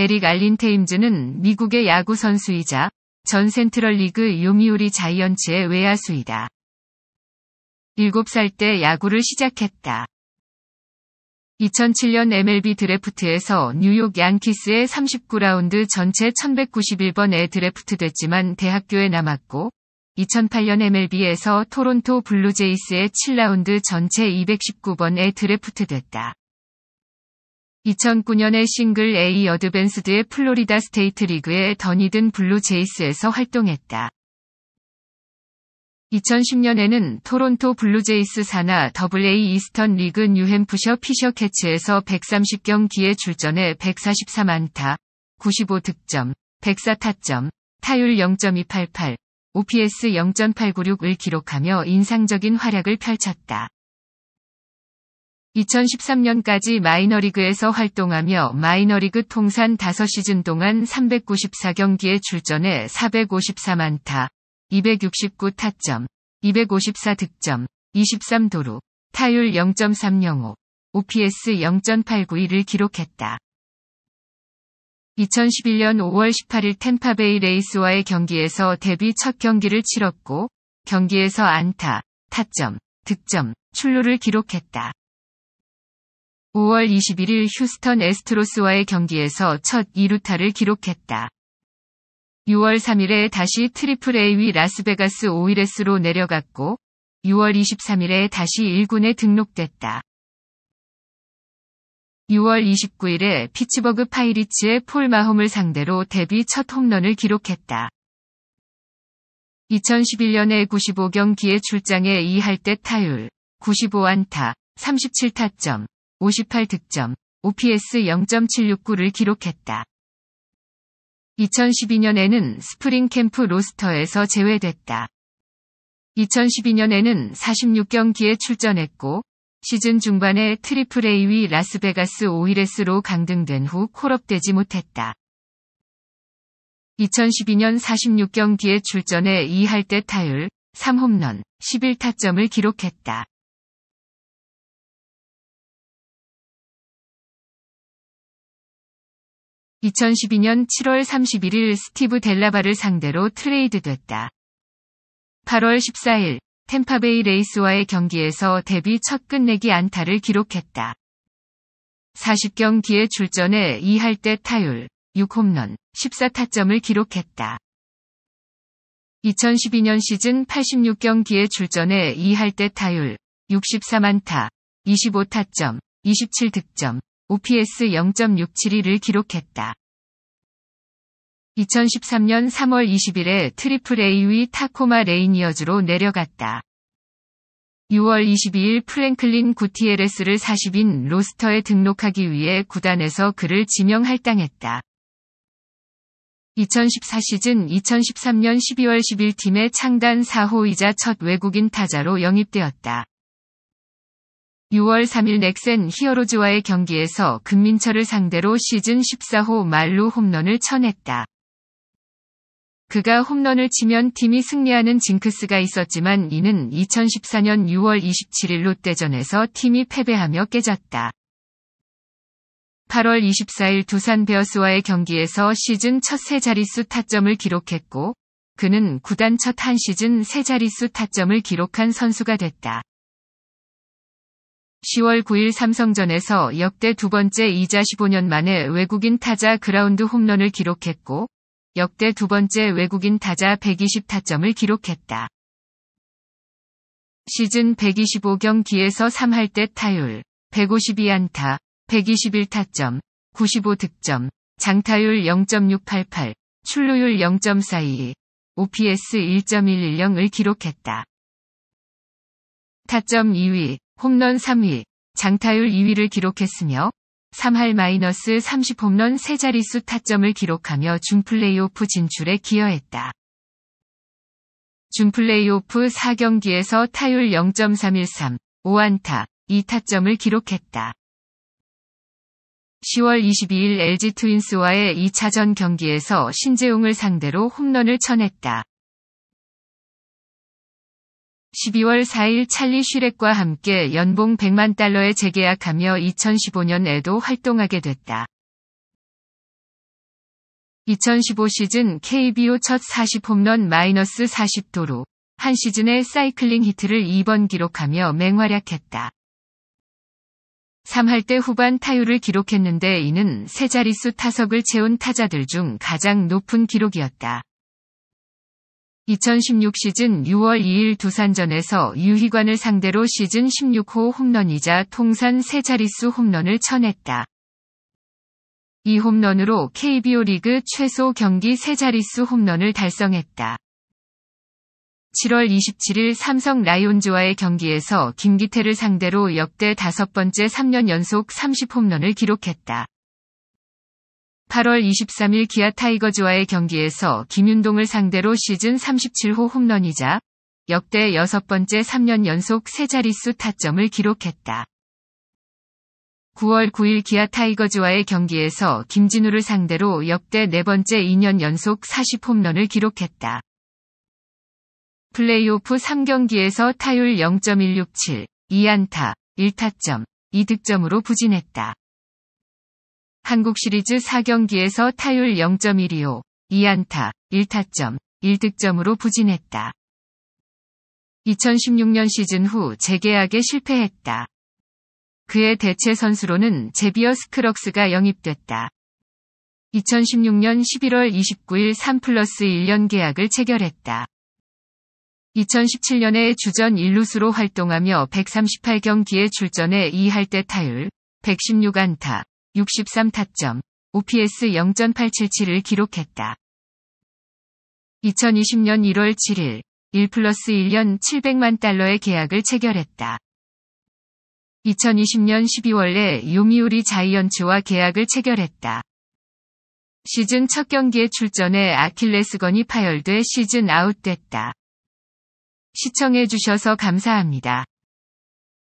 에릭 알린 테임즈는 미국의 야구 선수이자 전 센트럴 리그 요미우리 자이언츠의 외야수이다. 7살 때 야구를 시작했다. 2007년 MLB 드래프트에서 뉴욕 양키스의 39라운드 전체 1191번에 드래프트됐지만 대학교에 남았고, 2008년 MLB에서 토론토 블루제이스의 7라운드 전체 219번에 드래프트됐다. 2009년에 싱글 A 어드밴스드의 플로리다 스테이트 리그의 더니든 블루 제이스에서 활동했다. 2010년에는 토론토 블루제이스 산하 AA 이스턴 리그 뉴햄프셔 피셔 캐츠에서 130경기에 출전해 144만타, 95득점, 104타점, 타율 0.288, OPS 0.896을 기록하며 인상적인 활약을 펼쳤다. 2013년까지 마이너리그에서 활동하며 마이너리그 통산 5시즌 동안 394경기에 출전해 454만타, 269타점, 254득점, 23도루, 타율 0.305, OPS 0.891을 기록했다. 2011년 5월 18일 템파베이 레이스와의 경기에서 데뷔 첫 경기를 치렀고, 경기에서 안타, 타점, 득점, 출루를 기록했다. 5월 21일 휴스턴 에스트로스와의 경기에서 첫 2루타를 기록했다. 6월 3일에 다시 트리플 A위 라스베가스 오일레스로 내려갔고 6월 23일에 다시 1군에 등록됐다. 6월 29일에 피츠버그 파이리츠의 폴 마홈을 상대로 데뷔 첫 홈런을 기록했다. 2011년에 95경기에 출장해 2할 때 타율, 95안타, 37타점, 58득점, OPS 0.769를 기록했다. 2012년에는 스프링 캠프 로스터에서 제외됐다. 2012년에는 46경기에 출전했고 시즌 중반에 트리플 A위 라스베가스 오일레스로 강등된 후 콜업되지 못했다. 2012년 46경기에 출전해 2할 때 타율, 3홈런, 11타점을 기록했다. 2012년 7월 31일 스티브 델라바를 상대로 트레이드됐다. 8월 14일 템파베이 레이스와의 경기에서 데뷔 첫 끝내기 안타를 기록했다. 40경기에 출전해 2할대 타율, 6홈런, 14타점을 기록했다. 2012년 시즌 86경기에 출전해 2할대 타율, 64만타, 25타점, 27득점, OPS 0.672를 기록했다. 2013년 3월 20일에 트리플 A위 타코마 레이니어즈로 내려갔다. 6월 22일 프랭클린 구티에레스를 40인 로스터에 등록하기 위해 구단에서 그를 지명 할당했다. 2014 시즌 2013년 12월 10일 팀의 창단 4호이자 첫 외국인 타자로 영입되었다. 6월 3일 넥센 히어로즈와의 경기에서 금민철을 상대로 시즌 14호 말루 홈런을 쳐냈다. 그가 홈런을 치면 팀이 승리하는 징크스가 있었지만 이는 2014년 6월 27일 롯데전에서 팀이 패배하며 깨졌다. 8월 24일 두산 베어스와의 경기에서 시즌 첫 세 자릿수 타점을 기록했고, 그는 구단 첫 한 시즌 세 자릿수 타점을 기록한 선수가 됐다. 10월 9일 삼성전에서 역대 두 번째 이자 15년 만에 외국인 타자 그라운드 홈런을 기록했고 역대 두 번째 외국인 타자 120타점을 기록했다. 시즌 125경기에서 3할 때 타율 152안타 121타점 95득점 장타율 0.688 출루율 0.42 OPS 1.110을 기록했다. 타점 2위 홈런 3위, 장타율 2위를 기록했으며 3할 마이너스 30홈런 3자리수 타점을 기록하며 준플레이오프 진출에 기여했다. 준플레이오프 4경기에서 타율 0.313, 5안타, 2타점을 기록했다. 10월 22일 LG 트윈스와의 2차전 경기에서 신재웅을 상대로 홈런을 쳐냈다. 12월 4일 찰리 슈렉과 함께 연봉 100만 달러에 재계약하며 2015년에도 활동하게 됐다. 2015 시즌 KBO 첫 40홈런 마이너스 40도로 한 시즌에 사이클링 히트를 2번 기록하며 맹활약했다. 3할 때 후반 타율을 기록했는데 이는 세 자릿수 타석을 채운 타자들 중 가장 높은 기록이었다. 2016 시즌 6월 2일 두산전에서 유희관을 상대로 시즌 16호 홈런이자 통산 3자릿수 홈런을 쳐냈다. 이 홈런으로 KBO 리그 최소 경기 3자릿수 홈런을 달성했다. 7월 27일 삼성 라이온즈와의 경기에서 김기태를 상대로 역대 다섯 번째 3년 연속 30홈런을 기록했다. 8월 23일 기아 타이거즈와의 경기에서 김윤동을 상대로 시즌 37호 홈런이자 역대 여섯 번째 3년 연속 세 자릿수 타점을 기록했다. 9월 9일 기아 타이거즈와의 경기에서 김진우를 상대로 역대 네 번째 2년 연속 40홈런을 기록했다. 플레이오프 3경기에서 타율 0.167, 2안타, 1타점, 2득점으로 부진했다. 한국 시리즈 4경기에서 타율 0.125, 2안타, 1타점, 1득점으로 부진했다. 2016년 시즌 후 재계약에 실패했다. 그의 대체 선수로는 제비어 스크럭스가 영입됐다. 2016년 11월 29일 3 플러스 1년 계약을 체결했다. 2017년에 주전 1루수로 활동하며 138경기에 출전해 2할 대 타율, 116안타, 63 타점, OPS 0.877을 기록했다. 2020년 1월 7일, 1 플러스 1년 700만 달러의 계약을 체결했다. 2020년 12월에 요미우리 자이언츠와 계약을 체결했다. 시즌 첫 경기에 출전해 아킬레스건이 파열돼 시즌 아웃됐다. 시청해주셔서 감사합니다.